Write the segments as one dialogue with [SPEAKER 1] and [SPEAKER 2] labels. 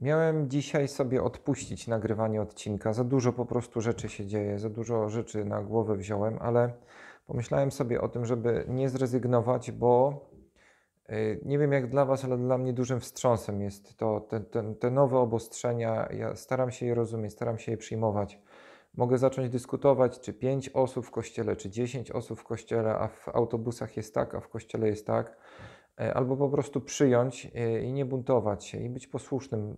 [SPEAKER 1] Miałem dzisiaj sobie odpuścić nagrywanie odcinka. Za dużo po prostu rzeczy się dzieje, za dużo rzeczy na głowę wziąłem, ale pomyślałem sobie o tym, żeby nie zrezygnować, bo y, nie wiem jak dla Was, ale dla mnie dużym wstrząsem jest to te, te, te nowe obostrzenia. Ja staram się je rozumieć, staram się je przyjmować. Mogę zacząć dyskutować, czy 5 osób w kościele, czy 10 osób w kościele, a w autobusach jest tak, a w kościele jest tak E, albo po prostu przyjąć e, i nie buntować się i być posłusznym,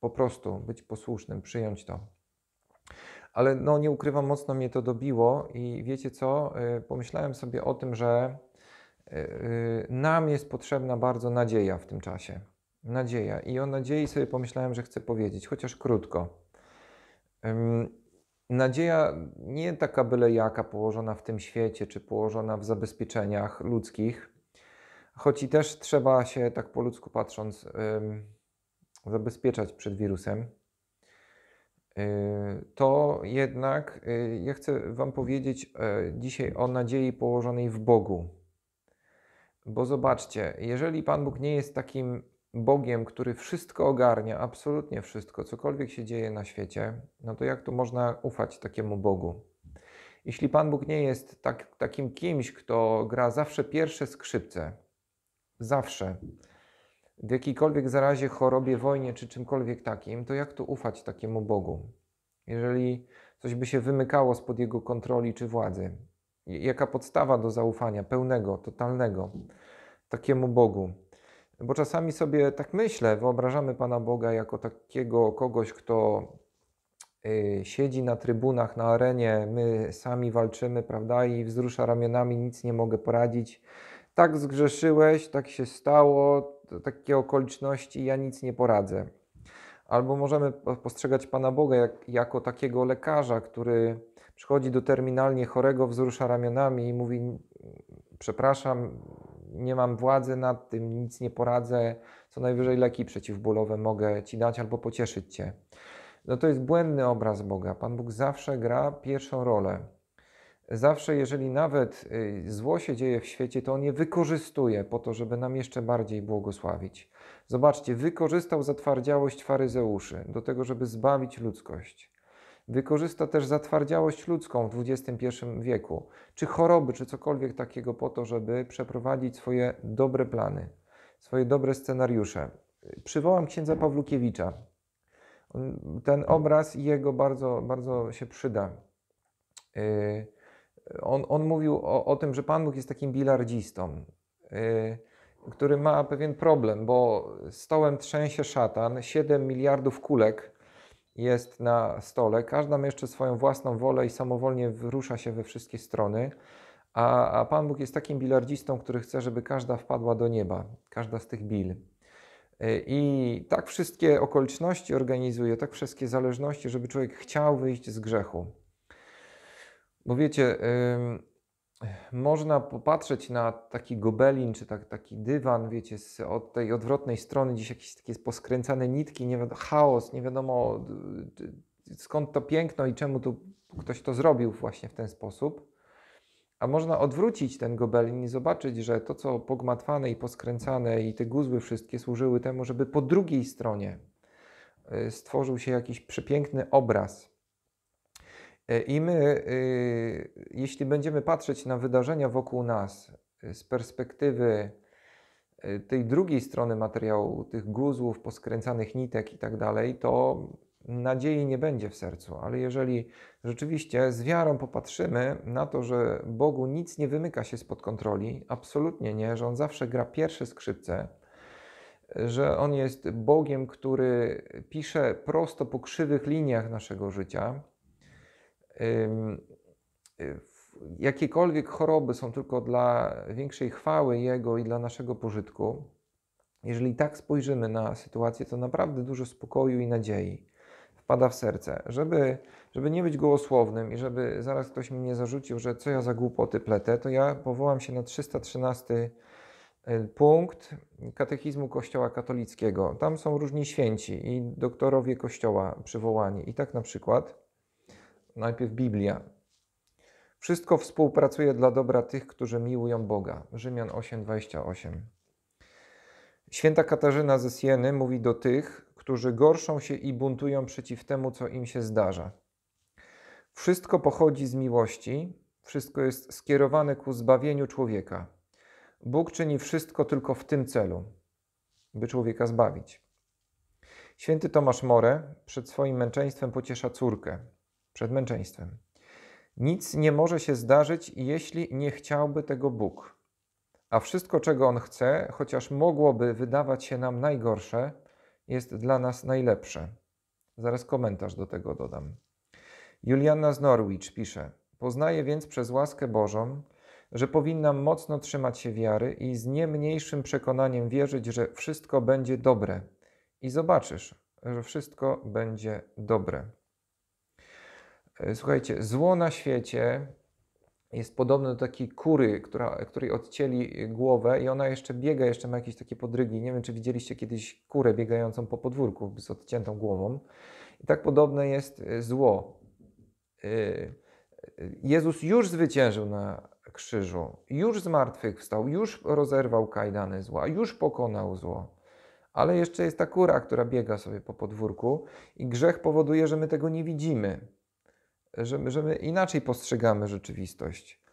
[SPEAKER 1] po prostu być posłusznym, przyjąć to. Ale no nie ukrywam, mocno mnie to dobiło i wiecie co, e, pomyślałem sobie o tym, że nam jest potrzebna bardzo nadzieja w tym czasie. Nadzieja. I o nadziei sobie pomyślałem, że chcę powiedzieć, chociaż krótko. Nadzieja nie taka byle jaka położona w tym świecie, czy położona w zabezpieczeniach ludzkich, Choć i też trzeba się, tak po ludzku patrząc, zabezpieczać przed wirusem, yy, to jednak yy, ja chcę Wam powiedzieć e, dzisiaj o nadziei położonej w Bogu. Bo zobaczcie, jeżeli Pan Bóg nie jest takim Bogiem, który wszystko ogarnia, absolutnie wszystko, cokolwiek się dzieje na świecie, no to jak tu można ufać takiemu Bogu? Jeśli Pan Bóg nie jest tak, takim kimś, kto gra zawsze pierwsze skrzypce, zawsze, w jakiejkolwiek zarazie, chorobie, wojnie czy czymkolwiek takim, to jak tu ufać takiemu Bogu? Jeżeli coś by się wymykało spod jego kontroli czy władzy, jaka podstawa do zaufania pełnego, totalnego takiemu Bogu? Bo czasami sobie tak myślę, wyobrażamy Pana Boga jako takiego kogoś, kto y, siedzi na trybunach, na arenie, my sami walczymy, prawda, i wzrusza ramionami, nic nie mogę poradzić tak zgrzeszyłeś, tak się stało, takie okoliczności, ja nic nie poradzę. Albo możemy postrzegać Pana Boga jak, jako takiego lekarza, który przychodzi do terminalnie chorego, wzrusza ramionami i mówi: Przepraszam, nie mam władzy nad tym, nic nie poradzę, co najwyżej leki przeciwbólowe mogę Ci dać albo pocieszyć Cię. No to jest błędny obraz Boga. Pan Bóg zawsze gra pierwszą rolę. Zawsze, jeżeli nawet y, zło się dzieje w świecie, to on je wykorzystuje po to, żeby nam jeszcze bardziej błogosławić. Zobaczcie, wykorzystał zatwardziałość faryzeuszy do tego, żeby zbawić ludzkość. Wykorzysta też zatwardziałość ludzką w XXI wieku, czy choroby, czy cokolwiek takiego, po to, żeby przeprowadzić swoje dobre plany, swoje dobre scenariusze. Przywołam księdza Pawlukiewicza. Ten obraz jego bardzo, bardzo się przyda. Yy on, on mówił o, o tym, że Pan Bóg jest takim bilardzistą, yy, który ma pewien problem, bo stołem trzęsie szatan, 7 miliardów kulek jest na stole, każda ma jeszcze swoją własną wolę i samowolnie wyrusza się we wszystkie strony, a, a Pan Bóg jest takim bilardzistą, który chce, żeby każda wpadła do nieba, każda z tych bil. Y, I tak wszystkie okoliczności organizuje, tak wszystkie zależności, żeby człowiek chciał wyjść z grzechu. Bo wiecie, yy, można popatrzeć na taki gobelin czy tak, taki dywan, wiecie, z, od tej odwrotnej strony, gdzieś jakieś takie poskręcane nitki, nie wiadomo, chaos, nie wiadomo skąd to piękno i czemu tu ktoś to zrobił właśnie w ten sposób. A można odwrócić ten gobelin i zobaczyć, że to, co pogmatwane i poskręcane i te guzły wszystkie służyły temu, żeby po drugiej stronie y, stworzył się jakiś przepiękny obraz E, I my, y, jeśli będziemy patrzeć na wydarzenia wokół nas y, z perspektywy y, tej drugiej strony materiału, tych guzłów, poskręcanych nitek i tak dalej, to nadziei nie będzie w sercu. Ale jeżeli rzeczywiście z wiarą popatrzymy na to, że Bogu nic nie wymyka się spod kontroli, absolutnie nie, że On zawsze gra pierwsze skrzypce, że On jest Bogiem, który pisze prosto po krzywych liniach naszego życia, Y, jakiekolwiek choroby są tylko dla większej chwały Jego i dla naszego pożytku. Jeżeli tak spojrzymy na sytuację, to naprawdę dużo spokoju i nadziei wpada w serce. Żeby, żeby nie być gołosłownym i żeby zaraz ktoś mi nie zarzucił, że co ja za głupoty pletę, to ja powołam się na 313 y, punkt katechizmu Kościoła katolickiego. Tam są różni święci i doktorowie Kościoła przywołani. I tak na przykład Najpierw Biblia. Wszystko współpracuje dla dobra tych, którzy miłują Boga. Rzymian 8:28. Święta Katarzyna ze Sieny mówi do tych, którzy gorszą się i buntują przeciw temu, co im się zdarza. Wszystko pochodzi z miłości, wszystko jest skierowane ku zbawieniu człowieka. Bóg czyni wszystko tylko w tym celu, by człowieka zbawić. Święty Tomasz More przed swoim męczeństwem pociesza córkę przed męczeństwem. Nic nie może się zdarzyć, jeśli nie chciałby tego Bóg. A wszystko, czego On chce, chociaż mogłoby wydawać się nam najgorsze, jest dla nas najlepsze. Zaraz komentarz do tego dodam. Juliana z Norwich pisze: Poznaję więc przez łaskę Bożą, że powinnam mocno trzymać się wiary i z nie mniejszym przekonaniem wierzyć, że wszystko będzie dobre. I zobaczysz, że wszystko będzie dobre. E, słuchajcie, zło na świecie jest podobne do takiej kury, która, której odcięli e, głowę i ona jeszcze biega, jeszcze ma jakieś takie podrygi. Nie wiem, czy widzieliście kiedyś kurę biegającą po podwórku z odciętą głową. I tak podobne jest e, zło. Jezus już zwyciężył na krzyżu, już zmartwychwstał, już rozerwał kajdany zła, już pokonał zło. Ale jeszcze jest ta kura, która biega sobie po podwórku i grzech powoduje, że my tego nie widzimy że my, że my inaczej postrzegamy rzeczywistość.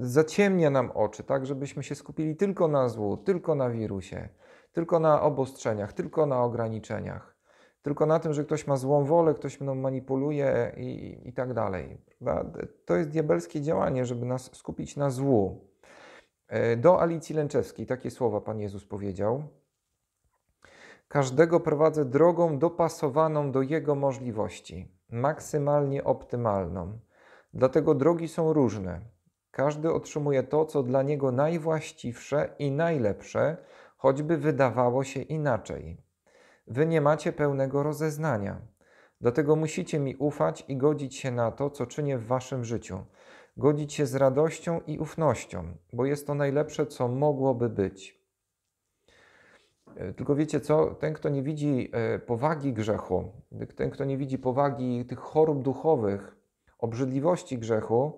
[SPEAKER 1] Zaciemnia nam oczy, tak, żebyśmy się skupili tylko na złu, tylko na wirusie, tylko na obostrzeniach, tylko na ograniczeniach, tylko na tym, że ktoś ma złą wolę, ktoś mną manipuluje i, i tak dalej. To jest diabelskie działanie, żeby nas skupić na złu. E, do Alicji Lęczewskiej takie słowa Pan Jezus powiedział: Każdego prowadzę drogą dopasowaną do jego możliwości maksymalnie optymalną. Dlatego drogi są różne. Każdy otrzymuje to, co dla niego najwłaściwsze i najlepsze, choćby wydawało się inaczej. Wy nie macie pełnego rozeznania. Dlatego musicie mi ufać i godzić się na to, co czynię w waszym życiu. Godzić się z radością i ufnością, bo jest to najlepsze, co mogłoby być. E, tylko wiecie co, ten, kto nie widzi e, powagi grzechu, ten, kto nie widzi powagi tych chorób duchowych, obrzydliwości grzechu,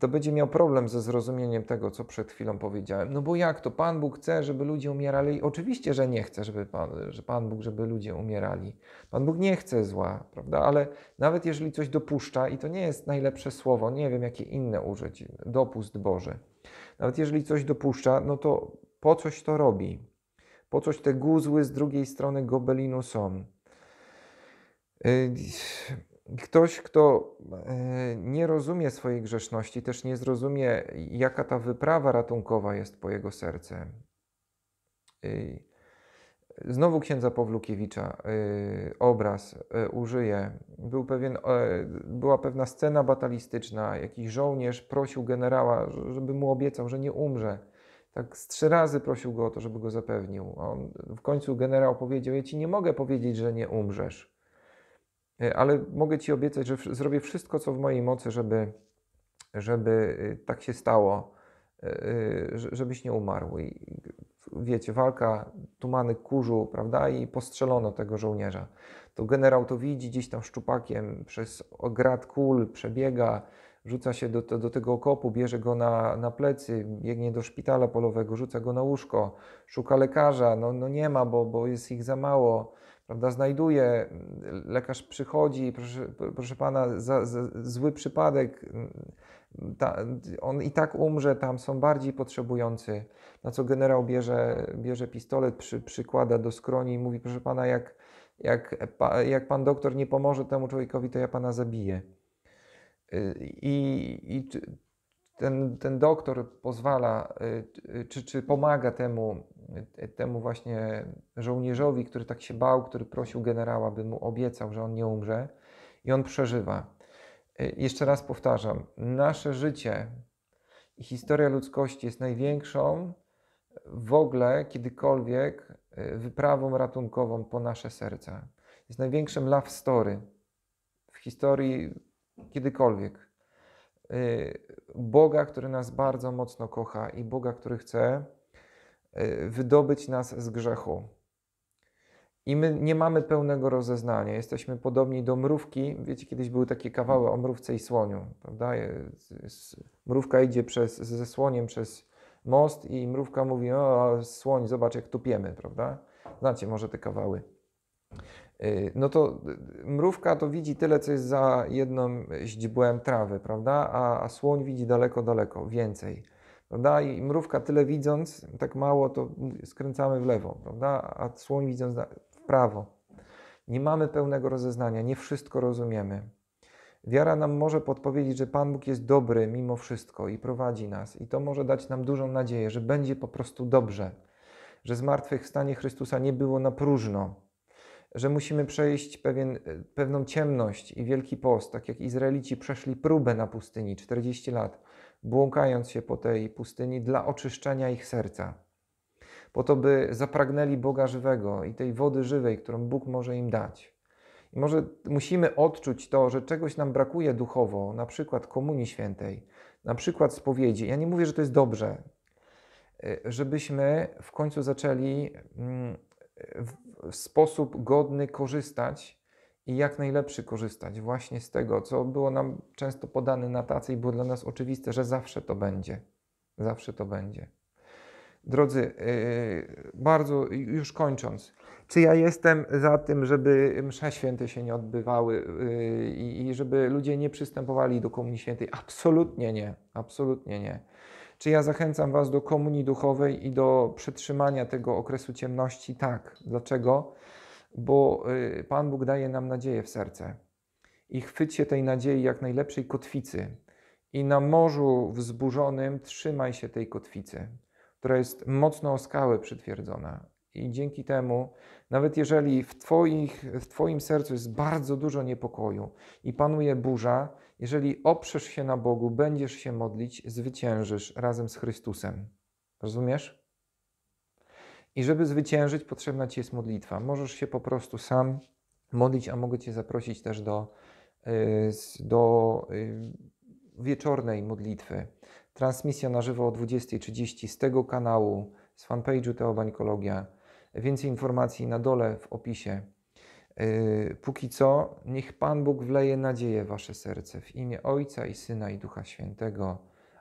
[SPEAKER 1] to będzie miał problem ze zrozumieniem tego, co przed chwilą powiedziałem. No bo jak to Pan Bóg chce, żeby ludzie umierali? Oczywiście, że nie chce, żeby Pan, że Pan Bóg, żeby ludzie umierali. Pan Bóg nie chce zła, prawda? Ale nawet jeżeli coś dopuszcza, i to nie jest najlepsze słowo, nie wiem, jakie inne użyć, dopust Boży. Nawet jeżeli coś dopuszcza, no to po coś to robi. Po coś te guzły z drugiej strony gobelinu są. Y, ktoś, kto y, nie rozumie swojej grzeszności, też nie zrozumie, jaka ta wyprawa ratunkowa jest po jego serce. Y, znowu księdza Pawlukiewicza obraz użyje. Był pewien, była pewna scena batalistyczna. Jakiś żołnierz prosił generała, żeby mu obiecał, że nie umrze. Tak z trzy razy prosił go o to, żeby go zapewnił. On, w końcu generał powiedział, ja ci nie mogę powiedzieć, że nie umrzesz, e, ale mogę ci obiecać, że zrobię wszystko, co w mojej mocy, żeby, żeby y, tak się stało, e, y, żebyś nie umarł. I wiecie, walka, tumany kurzu, prawda, i postrzelono tego żołnierza. To generał to widzi gdzieś tam szczupakiem, przez grad kul przebiega, rzuca się do, do, tego okopu, bierze go na, na plecy, biegnie do szpitala polowego, rzuca go na łóżko, szuka lekarza, no, no nie ma, bo, bo jest ich za mało, prawda, znajduje, lekarz przychodzi, proszę, proszę pana, za, za, zły przypadek, ta, on i tak umrze, tam są bardziej potrzebujący, na co generał bierze, bierze pistolet, przy, przykłada do skroni i mówi, proszę pana, jak, jak, jak pan doktor nie pomoże temu człowiekowi, to ja pana zabiję. Y, I, i ten, ten doktor pozwala, y, y, czy, czy pomaga temu, temu właśnie żołnierzowi, który tak się bał, który prosił generała, by mu obiecał, że on nie umrze, i on przeżywa. Jeszcze raz powtarzam, nasze życie i historia ludzkości jest największą w ogóle kiedykolwiek wyprawą ratunkową po nasze serca. Jest największym love story w historii kiedykolwiek. Y, Boga, który nas bardzo mocno kocha i Boga, który chce y, wydobyć nas z grzechu. I my nie mamy pełnego rozeznania. Jesteśmy podobni do mrówki. Wiecie, kiedyś były takie kawały o mrówce i słoniu, prawda? Mrówka idzie przez, ze słoniem przez most i mrówka mówi, o słoń, zobacz jak tupiemy, prawda? Znacie może te kawały. Y, no to y, mrówka to widzi tyle, co jest za jednym źdźbłem trawy, prawda? A, a słoń widzi daleko, daleko więcej, prawda? I mrówka tyle widząc, tak mało, to skręcamy w lewo, prawda? A słoń widząc w prawo. Nie mamy pełnego rozeznania, nie wszystko rozumiemy. Wiara nam może podpowiedzieć, że Pan Bóg jest dobry mimo wszystko i prowadzi nas, i to może dać nam dużą nadzieję, że będzie po prostu dobrze, że zmartwychwstanie Chrystusa nie było na próżno że musimy przejść pewien, e, pewną ciemność i wielki post, tak jak Izraelici przeszli próbę na pustyni 40 lat, błąkając się po tej pustyni dla oczyszczenia ich serca. Po to, by zapragnęli Boga żywego i tej wody żywej, którą Bóg może im dać. I może musimy odczuć to, że czegoś nam brakuje duchowo, na przykład Komunii Świętej, na przykład spowiedzi. Ja nie mówię, że to jest dobrze, e, żebyśmy w końcu zaczęli mm, w sposób godny korzystać i jak najlepszy korzystać właśnie z tego, co było nam często podane na tacy i było dla nas oczywiste, że zawsze to będzie. Zawsze to będzie. Drodzy, yy, bardzo już kończąc, czy ja jestem za tym, żeby msze święte się nie odbywały yy, i żeby ludzie nie przystępowali do Komunii Świętej? Absolutnie nie, absolutnie nie. Czy ja zachęcam Was do komunii duchowej i do przetrzymania tego okresu ciemności? Tak. Dlaczego? Bo y, Pan Bóg daje nam nadzieję w serce. I chwyć się tej nadziei jak najlepszej kotwicy. I na morzu wzburzonym trzymaj się tej kotwicy, która jest mocno o skałę przytwierdzona. I dzięki temu, nawet jeżeli w, twoich, w Twoim sercu jest bardzo dużo niepokoju i panuje burza, jeżeli oprzesz się na Bogu, będziesz się modlić, zwyciężysz razem z Chrystusem. Rozumiesz? I żeby zwyciężyć, potrzebna Ci jest modlitwa. Możesz się po prostu sam modlić, a mogę Cię zaprosić też do, y, do y, wieczornej modlitwy. Transmisja na żywo o 20.30 z tego kanału, z fanpage'u Teobańkologia. Więcej informacji na dole w opisie. Y, póki co, niech Pan Bóg wleje nadzieję w Wasze serce w imię Ojca i Syna i Ducha Świętego.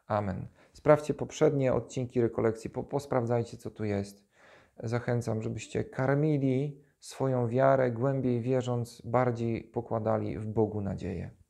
[SPEAKER 1] Amen. Sprawdźcie poprzednie odcinki rekolekcji, po, posprawdzajcie, co tu jest. Zachęcam, żebyście karmili swoją wiarę, głębiej wierząc, bardziej pokładali w Bogu nadzieję.